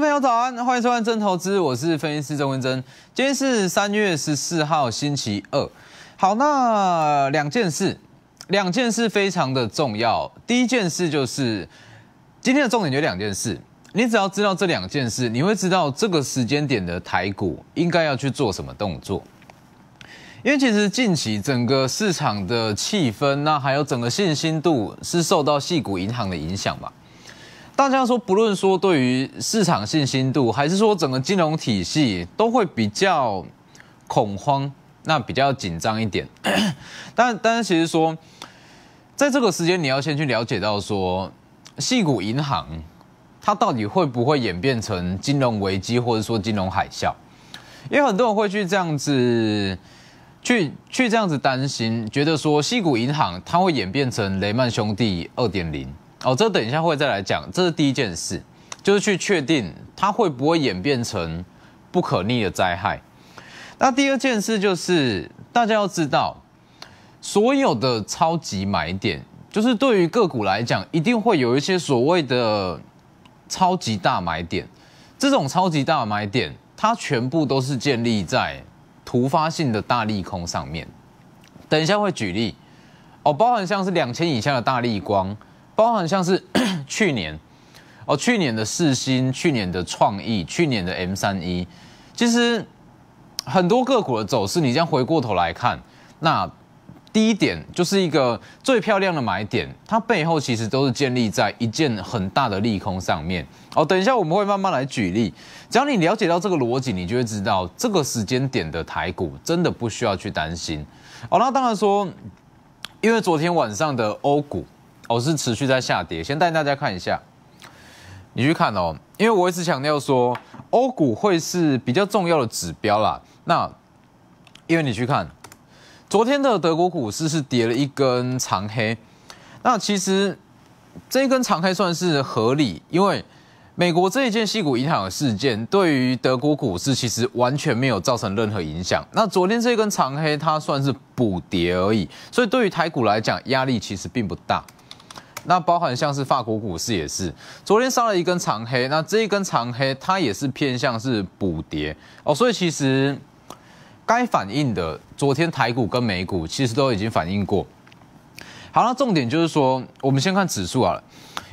朋友早安，欢迎收看《真投资》，我是分析师郑文珍。今天是三月十四号，星期二。好，那两件事，两件事非常的重要。第一件事就是今天的重点就两件事，你只要知道这两件事，你会知道这个时间点的台股应该要去做什么动作。因为其实近期整个市场的气氛，那还有整个信心度，是受到系股银行的影响吧。大家说，不论说对于市场信心度，还是说整个金融体系，都会比较恐慌，那比较紧张一点。但但是其实说，在这个时间，你要先去了解到说，戏谷银行它到底会不会演变成金融危机，或者说金融海啸？因为很多人会去这样子，去去这样子担心，觉得说西谷银行它会演变成雷曼兄弟二点零。哦，这等一下会再来讲。这是第一件事，就是去确定它会不会演变成不可逆的灾害。那第二件事就是，大家要知道，所有的超级买点，就是对于个股来讲，一定会有一些所谓的超级大买点。这种超级大买点，它全部都是建立在突发性的大利空上面。等一下会举例哦，包含像是两千以下的大利光。包含像是 去年，哦，去年的四新，去年的创意，去年的 M 三一，其实很多个股的走势，你这样回过头来看，那第一点就是一个最漂亮的买点，它背后其实都是建立在一件很大的利空上面。哦，等一下我们会慢慢来举例，只要你了解到这个逻辑，你就会知道这个时间点的台股真的不需要去担心。哦，那当然说，因为昨天晚上的欧股。哦，是持续在下跌。先带大家看一下，你去看哦，因为我一直强调说，欧股会是比较重要的指标啦。那因为你去看，昨天的德国股市是跌了一根长黑。那其实这一根长黑算是合理，因为美国这一件息股银行事件对于德国股市其实完全没有造成任何影响。那昨天这一根长黑它算是补跌而已，所以对于台股来讲压力其实并不大。那包含像是法国股市也是，昨天烧了一根长黑，那这一根长黑它也是偏向是补跌哦，所以其实该反应的昨天台股跟美股其实都已经反应过。好，那重点就是说，我们先看指数啊，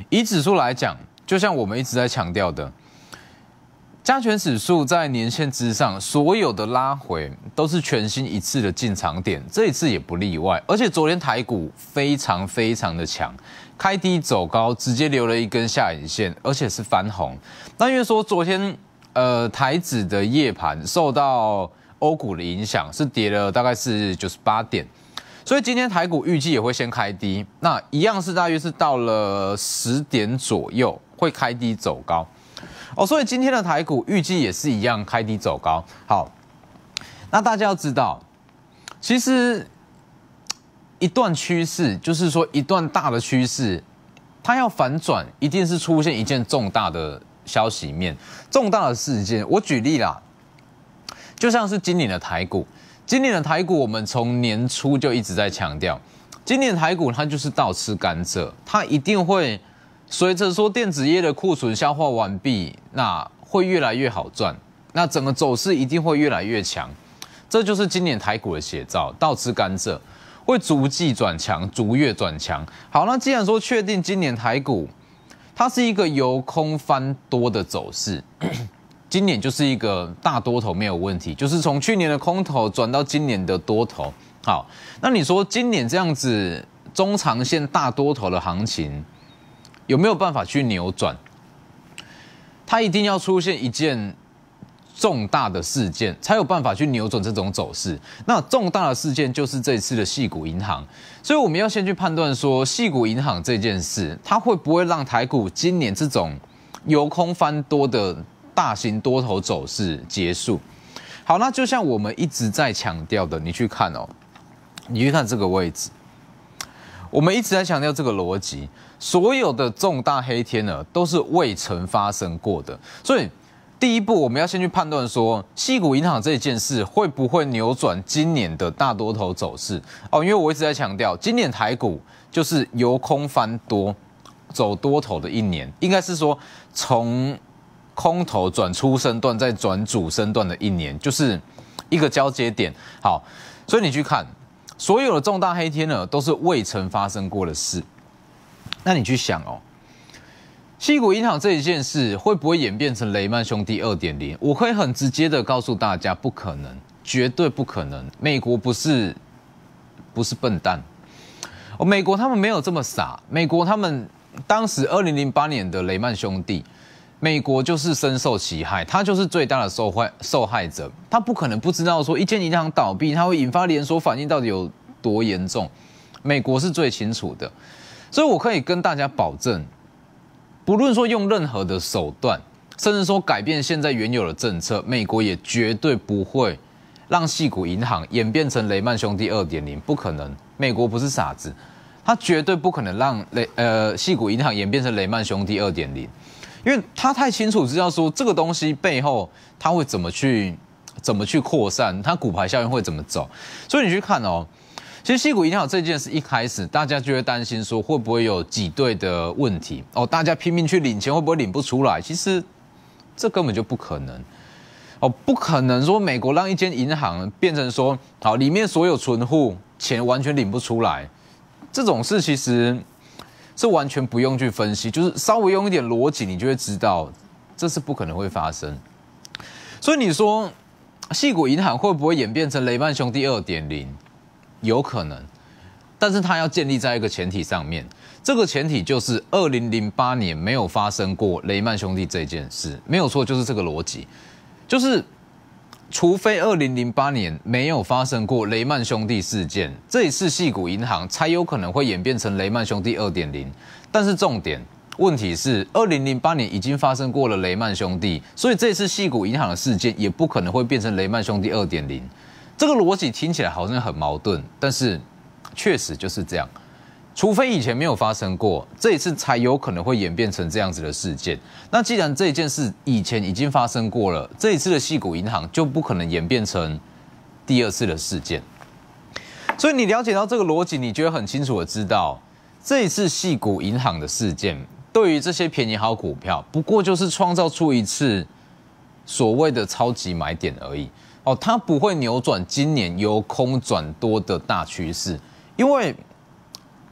以指数来讲，就像我们一直在强调的。加权指数在年线之上，所有的拉回都是全新一次的进场点，这一次也不例外。而且昨天台股非常非常的强，开低走高，直接留了一根下影线，而且是翻红。那因为说昨天呃台指的夜盘受到欧股的影响是跌了大概是九十八点，所以今天台股预计也会先开低，那一样是大约是到了十点左右会开低走高。哦，所以今天的台股预计也是一样，开低走高。好，那大家要知道，其实一段趋势，就是说一段大的趋势，它要反转，一定是出现一件重大的消息面、重大的事件。我举例啦，就像是今年的台股，今年的台股，我们从年初就一直在强调，今年的台股它就是倒吃甘蔗，它一定会。随着说电子业的库存消化完毕，那会越来越好赚，那整个走势一定会越来越强，这就是今年台股的写照。倒吃甘蔗会逐季转强，逐月转强。好，那既然说确定今年台股它是一个由空翻多的走势，今年就是一个大多头没有问题，就是从去年的空头转到今年的多头。好，那你说今年这样子中长线大多头的行情？有没有办法去扭转？它一定要出现一件重大的事件，才有办法去扭转这种走势。那重大的事件就是这次的细股银行。所以我们要先去判断说，细股银行这件事，它会不会让台股今年这种由空翻多的大型多头走势结束？好，那就像我们一直在强调的，你去看哦，你去看这个位置，我们一直在强调这个逻辑。所有的重大黑天呢，都是未曾发生过的。所以第一步，我们要先去判断说，西谷银行这一件事会不会扭转今年的大多头走势哦？因为我一直在强调，今年台股就是由空翻多，走多头的一年，应该是说从空头转出身段，再转主身段的一年，就是一个交接点。好，所以你去看，所有的重大黑天呢，都是未曾发生过的事。那你去想哦，西谷银行这一件事会不会演变成雷曼兄弟二点零？我可以很直接的告诉大家，不可能，绝对不可能。美国不是不是笨蛋，哦，美国他们没有这么傻。美国他们当时二零零八年的雷曼兄弟，美国就是深受其害，他就是最大的受害受害者。他不可能不知道说，一间银行倒闭，他会引发连锁反应，到底有多严重？美国是最清楚的。所以，我可以跟大家保证，不论说用任何的手段，甚至说改变现在原有的政策，美国也绝对不会让细股银行演变成雷曼兄弟二点零，不可能。美国不是傻子，他绝对不可能让雷呃细股银行演变成雷曼兄弟二点零，因为他太清楚知道说这个东西背后他会怎么去，怎么去扩散，它股牌效应会怎么走。所以你去看哦。其实，硅谷银行这件事一开始，大家就会担心说会不会有挤兑的问题哦？大家拼命去领钱，会不会领不出来？其实这根本就不可能哦！不可能说美国让一间银行变成说好里面所有存户钱完全领不出来，这种事其实是完全不用去分析，就是稍微用一点逻辑，你就会知道这是不可能会发生。所以你说，硅谷银行会不会演变成雷曼兄弟二点零？有可能，但是它要建立在一个前提上面，这个前提就是二零零八年没有发生过雷曼兄弟这件事，没有错，就是这个逻辑，就是除非二零零八年没有发生过雷曼兄弟事件，这一次细股银行才有可能会演变成雷曼兄弟二点零。但是重点问题是，二零零八年已经发生过了雷曼兄弟，所以这次细股银行的事件也不可能会变成雷曼兄弟二点零。这个逻辑听起来好像很矛盾，但是确实就是这样。除非以前没有发生过，这一次才有可能会演变成这样子的事件。那既然这件事以前已经发生过了，这一次的戏股银行就不可能演变成第二次的事件。所以你了解到这个逻辑，你觉得很清楚。的知道这一次戏股银行的事件，对于这些便宜好股票，不过就是创造出一次所谓的超级买点而已。哦，它不会扭转今年由空转多的大趋势，因为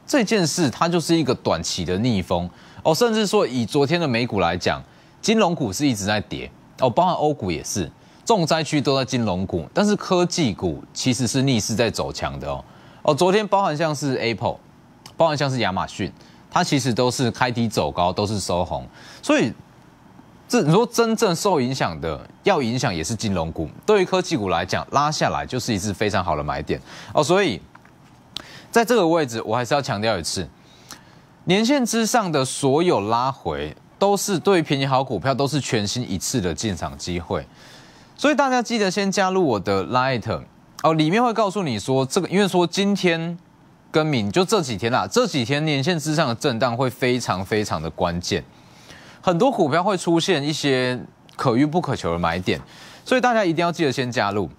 这件事它就是一个短期的逆风哦。甚至说，以昨天的美股来讲，金融股是一直在跌哦，包含欧股也是，重灾区都在金融股，但是科技股其实是逆势在走强的哦。哦，昨天包含像是 Apple，包含像是亚马逊，它其实都是开低走高，都是收红，所以。这你说真正受影响的，要影响也是金融股。对于科技股来讲，拉下来就是一次非常好的买点哦。所以，在这个位置，我还是要强调一次，年线之上的所有拉回，都是对于便宜好股票都是全新一次的进场机会。所以大家记得先加入我的 Light 哦，里面会告诉你说这个，因为说今天跟明就这几天啦，这几天年线之上的震荡会非常非常的关键。很多股票会出现一些可遇不可求的买点，所以大家一定要记得先加入。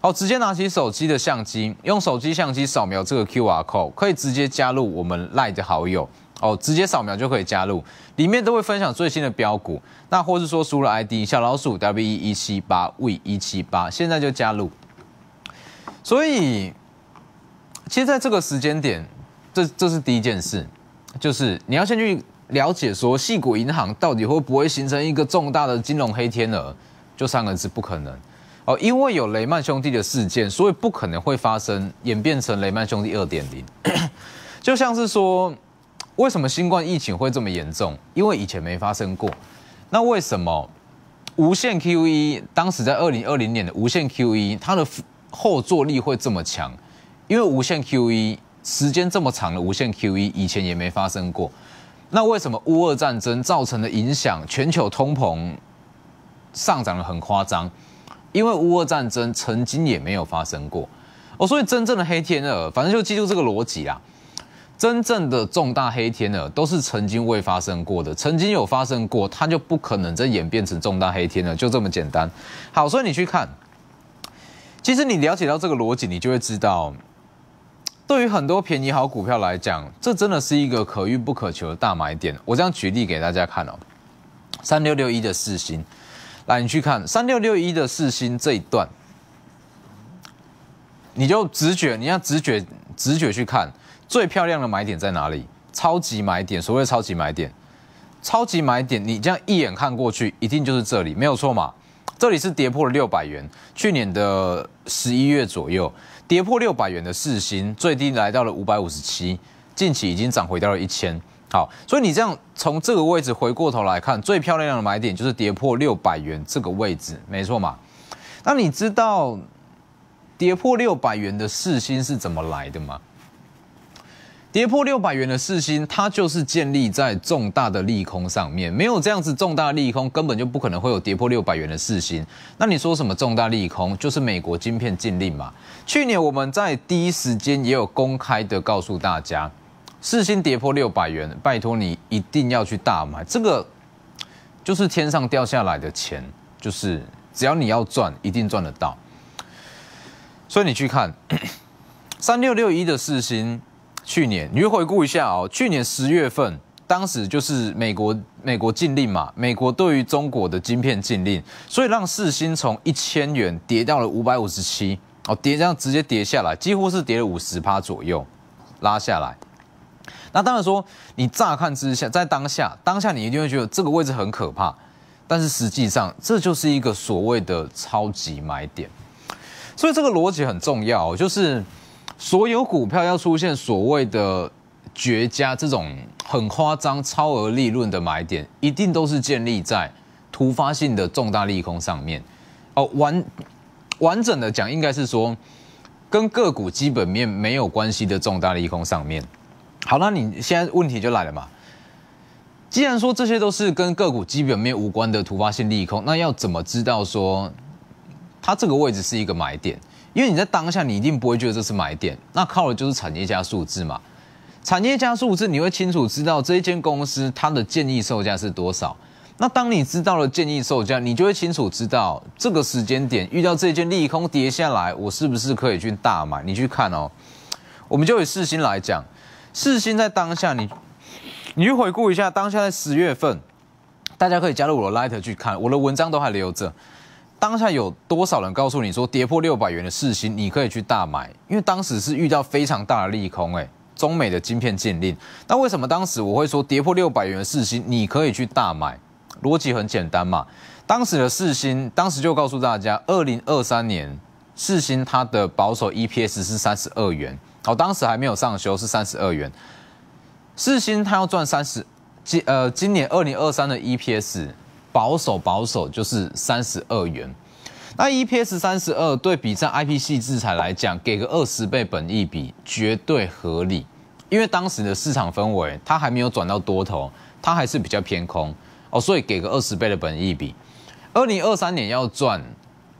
哦，直接拿起手机的相机，用手机相机扫描这个 QR code，可以直接加入我们赖的好友。哦，直接扫描就可以加入，里面都会分享最新的标股。那或是说输入 ID 小老鼠 W 一七八 V 一七八，现在就加入。所以，其实在这个时间点，这这是第一件事，就是你要先去。了解说，细谷银行到底会不会形成一个重大的金融黑天鹅？就三个字，不可能哦。因为有雷曼兄弟的事件，所以不可能会发生演变成雷曼兄弟二点零。就像是说，为什么新冠疫情会这么严重？因为以前没发生过。那为什么无限 Q E 当时在二零二零年的无限 Q E 它的后坐力会这么强？因为无限 Q E 时间这么长的无限 Q E 以前也没发生过。那为什么乌俄战争造成的影响，全球通膨上涨的很夸张？因为乌俄战争曾经也没有发生过，哦，所以真正的黑天鹅，反正就记住这个逻辑啦。真正的重大黑天鹅都是曾经未发生过的，曾经有发生过，它就不可能再演变成重大黑天鹅，就这么简单。好，所以你去看，其实你了解到这个逻辑，你就会知道。对于很多便宜好股票来讲，这真的是一个可遇不可求的大买点。我这样举例给大家看哦，三六六一的四星，来你去看三六六一的四星这一段，你就直觉，你要直觉直觉去看最漂亮的买点在哪里？超级买点，所谓超级买点，超级买点，你这样一眼看过去，一定就是这里，没有错嘛。这里是跌破了六百元，去年的十一月左右，跌破六百元的市心最低来到了五百五十七，近期已经涨回到了一千。好，所以你这样从这个位置回过头来看，最漂亮的买点就是跌破六百元这个位置，没错嘛？那你知道跌破六百元的市心是怎么来的吗？跌破六百元的四星，它就是建立在重大的利空上面。没有这样子重大利空，根本就不可能会有跌破六百元的四星。那你说什么重大利空？就是美国晶片禁令嘛。去年我们在第一时间也有公开的告诉大家，四星跌破六百元，拜托你一定要去大买，这个就是天上掉下来的钱，就是只要你要赚，一定赚得到。所以你去看三六六一的四星。去年，你回顾一下哦，去年十月份，当时就是美国美国禁令嘛，美国对于中国的晶片禁令，所以让四星从一千元跌到了五百五十七，哦，跌这样直接跌下来，几乎是跌了五十趴左右，拉下来。那当然说，你乍看之下，在当下，当下你一定会觉得这个位置很可怕，但是实际上这就是一个所谓的超级买点，所以这个逻辑很重要，就是。所有股票要出现所谓的绝佳这种很夸张超额利润的买点，一定都是建立在突发性的重大利空上面。哦，完完整的讲，应该是说跟个股基本面没有关系的重大利空上面。好，那你现在问题就来了嘛？既然说这些都是跟个股基本面无关的突发性利空，那要怎么知道说它这个位置是一个买点？因为你在当下，你一定不会觉得这是买点。那靠的就是产业加数字嘛。产业加数字，你会清楚知道这一间公司它的建议售价是多少。那当你知道了建议售价，你就会清楚知道这个时间点遇到这件利空跌下来，我是不是可以去大买？你去看哦。我们就以四星来讲，四星在当下，你，你去回顾一下，当下在十月份，大家可以加入我的 Lighter 去看我的文章，都还留着。当下有多少人告诉你说跌破六百元的市心，你可以去大买？因为当时是遇到非常大的利空，哎，中美的晶片禁令。那为什么当时我会说跌破六百元的市心，你可以去大买？逻辑很简单嘛，当时的市心，当时就告诉大家，二零二三年市心它的保守 EPS 是三十二元，好，当时还没有上修是三十二元。市心它要赚三十，今呃今年二零二三的 EPS。保守保守就是三十二元，那 EPS 三十二对比上 IPC 制裁来讲，给个二十倍本益比绝对合理，因为当时的市场氛围，它还没有转到多头，它还是比较偏空哦，所以给个二十倍的本益比，二零二三年要赚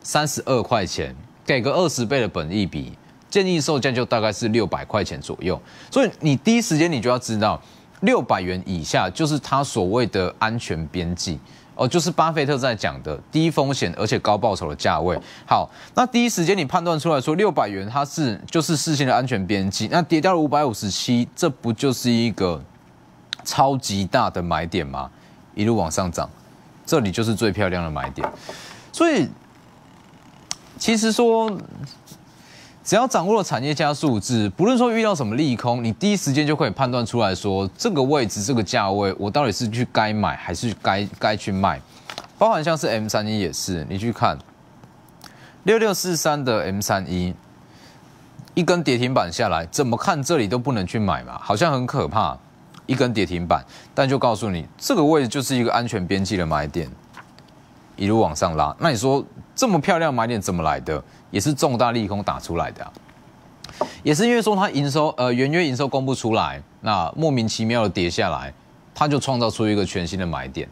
三十二块钱，给个二十倍的本益比，建议售价就大概是六百块钱左右，所以你第一时间你就要知道，六百元以下就是它所谓的安全边际。哦，就是巴菲特在讲的低风险而且高报酬的价位。好，那第一时间你判断出来说六百元它是就是事先的安全边际，那跌掉了五百五十七，这不就是一个超级大的买点吗？一路往上涨，这里就是最漂亮的买点。所以，其实说。只要掌握了产业加数字，不论说遇到什么利空，你第一时间就可以判断出来说这个位置、这个价位，我到底是去该买还是该该去卖。包含像是 M 三一也是，你去看六六四三的 M 三一，一根跌停板下来，怎么看这里都不能去买嘛，好像很可怕，一根跌停板。但就告诉你，这个位置就是一个安全边际的买点。一路往上拉，那你说这么漂亮买点怎么来的？也是重大利空打出来的啊，也是因为说它营收呃，原月营收公布出来，那莫名其妙的跌下来，它就创造出一个全新的买点。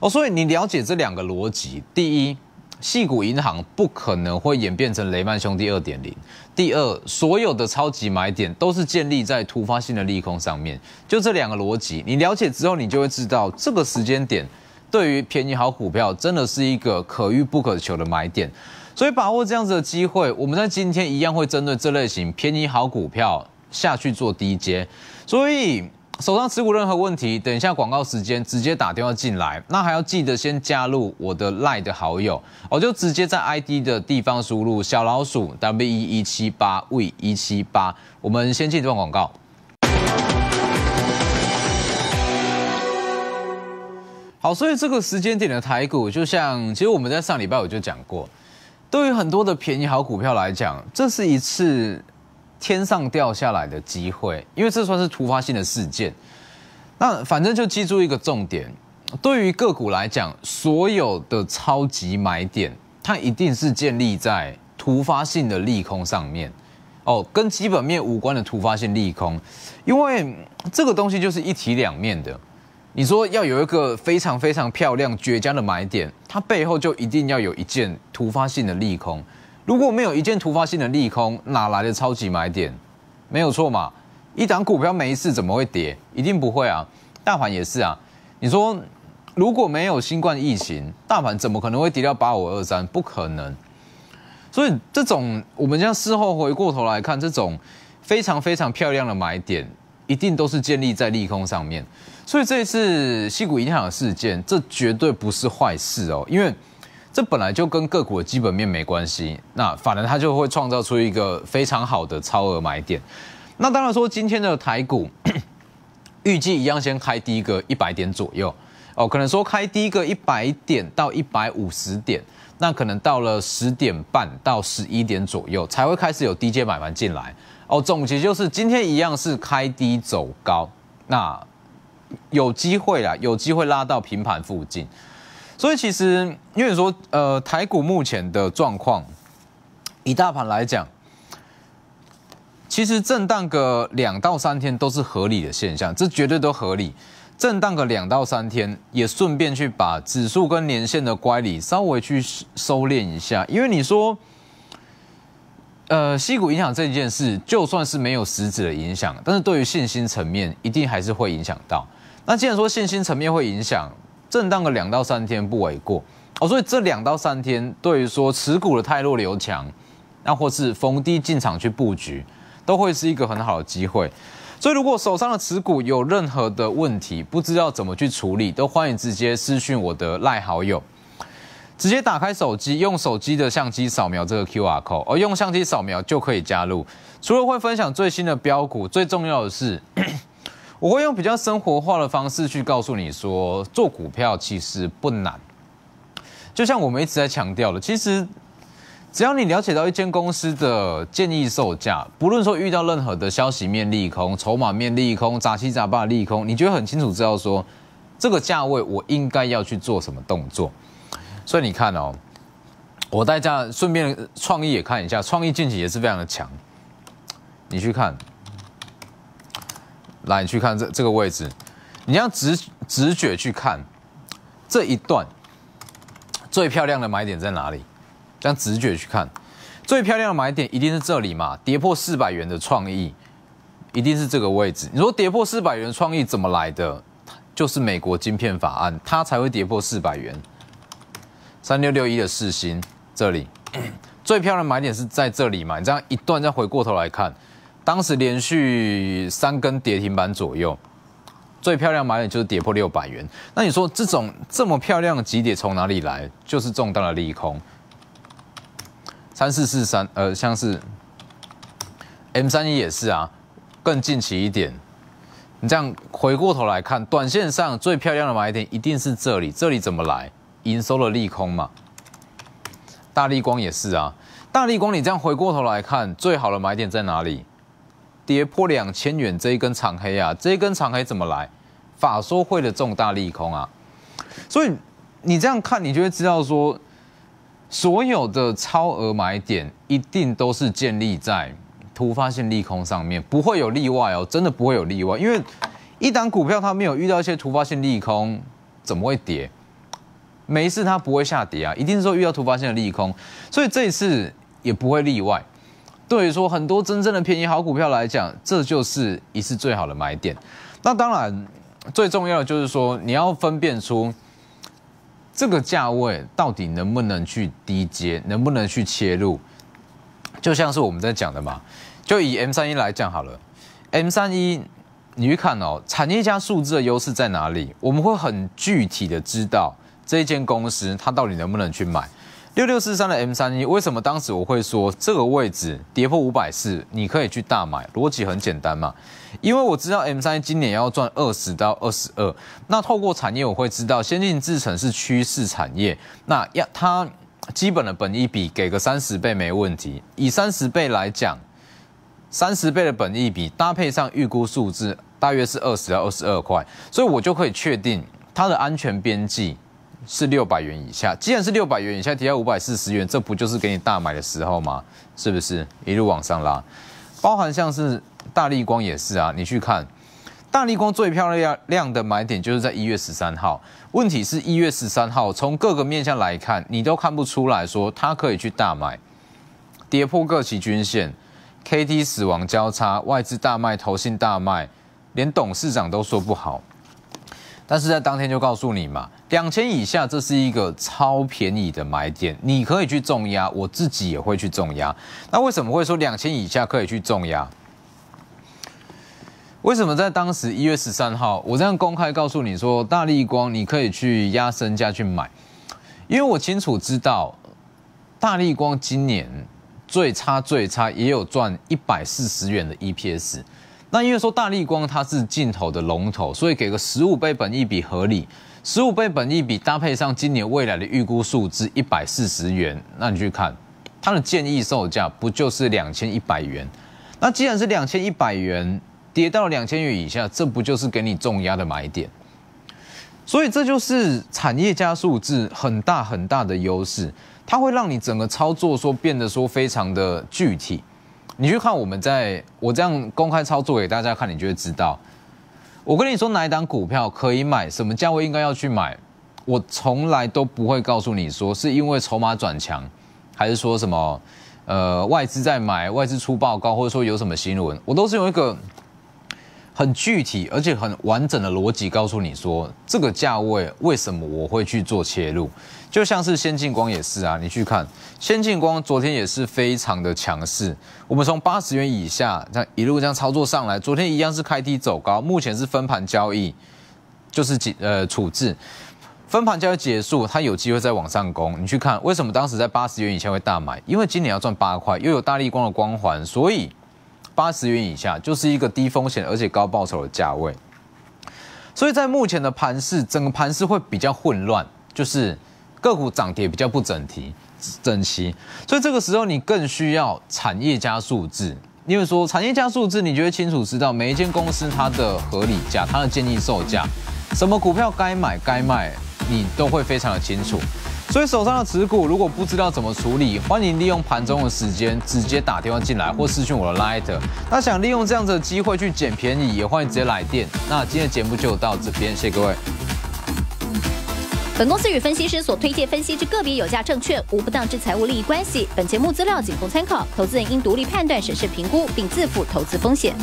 哦，所以你了解这两个逻辑：第一，细股银行不可能会演变成雷曼兄弟点零。第二，所有的超级买点都是建立在突发性的利空上面。就这两个逻辑，你了解之后，你就会知道这个时间点。对于便宜好股票，真的是一个可遇不可求的买点，所以把握这样子的机会，我们在今天一样会针对这类型便宜好股票下去做低阶。所以手上持股任何问题，等一下广告时间直接打电话进来，那还要记得先加入我的 Line 的好友，我就直接在 ID 的地方输入小老鼠 w 一一七八 v 一七八，我们先进一段广告。好，所以这个时间点的台股，就像其实我们在上礼拜我就讲过，对于很多的便宜好股票来讲，这是一次天上掉下来的机会，因为这算是突发性的事件。那反正就记住一个重点，对于个股来讲，所有的超级买点，它一定是建立在突发性的利空上面哦，跟基本面无关的突发性利空，因为这个东西就是一体两面的。你说要有一个非常非常漂亮绝佳的买点，它背后就一定要有一件突发性的利空。如果没有一件突发性的利空，哪来的超级买点？没有错嘛！一档股票没事怎么会跌？一定不会啊！大盘也是啊。你说如果没有新冠疫情，大盘怎么可能会跌到八五二三？不可能。所以这种我们将事后回过头来看，这种非常非常漂亮的买点，一定都是建立在利空上面。所以这一次西谷影响事件，这绝对不是坏事哦，因为这本来就跟个股的基本面没关系，那反而它就会创造出一个非常好的超额买点。那当然说今天的台股 预计一样先开低个一百点左右哦，可能说开低个一百点到一百五十点，那可能到了十点半到十一点左右才会开始有低阶买盘进来哦。总结就是今天一样是开低走高，那。有机会啦，有机会拉到平盘附近。所以其实，因为说，呃，台股目前的状况，以大盘来讲，其实震荡个两到三天都是合理的现象，这绝对都合理。震荡个两到三天，也顺便去把指数跟年线的乖离稍微去收敛一下，因为你说，呃，西股影响这件事，就算是没有实质的影响，但是对于信心层面，一定还是会影响到。那既然说信心层面会影响，震荡个两到三天不为过。哦，所以这两到三天，对于说持股的太弱留强，那或是逢低进场去布局，都会是一个很好的机会。所以如果手上的持股有任何的问题，不知道怎么去处理，都欢迎直接私讯我的赖好友，直接打开手机，用手机的相机扫描这个 Q R code，而用相机扫描就可以加入。除了会分享最新的标股，最重要的是。我会用比较生活化的方式去告诉你说，做股票其实不难。就像我们一直在强调的，其实只要你了解到一间公司的建议售价，不论说遇到任何的消息面利空、筹码面利空、杂七杂八的利空，你就很清楚知道说这个价位我应该要去做什么动作。所以你看哦，我大家顺便创意也看一下，创意近期也是非常的强，你去看。来，你去看这这个位置，你要直直觉去看这一段最漂亮的买点在哪里？这样直觉去看最漂亮的买点一定是这里嘛？跌破四百元的创意一定是这个位置。你说跌破四百元创意怎么来的？就是美国晶片法案，它才会跌破四百元。三六六一的四星，这里最漂亮买点是在这里嘛？你这样一段再回过头来看。当时连续三根跌停板左右，最漂亮买点就是跌破六百元。那你说这种这么漂亮的急别从哪里来？就是重大的利空。三四四三，呃，像是 M 三一也是啊，更近期一点。你这样回过头来看，短线上最漂亮的买点一定是这里。这里怎么来？营收的利空嘛。大立光也是啊。大立光你这样回过头来看，最好的买点在哪里？跌破两千元这一根长黑啊，这一根长黑怎么来？法说会的重大利空啊，所以你这样看，你就会知道说所有的超额买点一定都是建立在突发性利空上面，不会有例外哦，真的不会有例外，因为一档股票它没有遇到一些突发性利空，怎么会跌？没事，它不会下跌啊，一定是说遇到突发性的利空，所以这一次也不会例外。对于说很多真正的便宜好股票来讲，这就是一次最好的买点。那当然，最重要的就是说，你要分辨出这个价位到底能不能去低接，能不能去切入。就像是我们在讲的嘛，就以 M 三一来讲好了，M 三一你去看哦，产业加数字的优势在哪里？我们会很具体的知道这一间公司它到底能不能去买。六六四三的 M 三一，为什么当时我会说这个位置跌破五百四，你可以去大买？逻辑很简单嘛，因为我知道 M 三一今年要赚二十到二十二，那透过产业我会知道先进制程是趋势产业，那要它基本的本益比给个三十倍没问题。以三十倍来讲，三十倍的本益比搭配上预估数字，大约是二十到二十二块，所以我就可以确定它的安全边际。是六百元以下，既然是六百元以下，提到五百四十元，这不就是给你大买的时候吗？是不是一路往上拉？包含像是大立光也是啊，你去看，大立光最漂亮亮的买点就是在一月十三号。问题是一月十三号，从各个面向来看，你都看不出来，说它可以去大买，跌破各期均线，K T 死亡交叉，外资大卖，投信大卖，连董事长都说不好。但是在当天就告诉你嘛，两千以下这是一个超便宜的买点，你可以去重压，我自己也会去重压。那为什么会说两千以下可以去重压？为什么在当时一月十三号，我这样公开告诉你说，大力光你可以去压身价去买？因为我清楚知道，大力光今年最差最差也有赚一百四十元的 EPS。那因为说大立光它是镜头的龙头，所以给个十五倍本一比合理，十五倍本一比搭配上今年未来的预估数字一百四十元，那你去看它的建议售价不就是两千一百元？那既然是两千一百元跌到两千元以下，这不就是给你重压的买点？所以这就是产业加数字很大很大的优势，它会让你整个操作说变得说非常的具体。你去看我们在我这样公开操作给大家看，你就会知道。我跟你说哪一档股票可以买，什么价位应该要去买，我从来都不会告诉你说是因为筹码转强，还是说什么，呃外资在买，外资出报告，或者说有什么新闻，我都是用一个。很具体，而且很完整的逻辑告诉你说，这个价位为什么我会去做切入，就像是先进光也是啊。你去看先进光，昨天也是非常的强势，我们从八十元以下这样一路这样操作上来，昨天一样是开低走高，目前是分盘交易，就是几呃处置，分盘交易结束，它有机会再往上攻。你去看为什么当时在八十元以下会大买，因为今年要赚八块，又有大力光的光环，所以。八十元以下就是一个低风险而且高报酬的价位，所以在目前的盘市，整个盘市会比较混乱，就是个股涨跌比较不整齐，整齐。所以这个时候你更需要产业加数字，因为说产业加数字，你就会清楚知道每一间公司它的合理价、它的建议售价，什么股票该买该卖，你都会非常的清楚。所以手上的持股如果不知道怎么处理，欢迎利用盘中的时间直接打电话进来或私讯我的 Lighter。那想利用这样子的机会去捡便宜，也欢迎直接来电。那今天节目就到这边，谢谢各位。本公司与分析师所推荐分析之个别有价证券无不当之财务利益关系。本节目资料仅供参考，投资人应独立判断、审视、评估，并自负投资风险。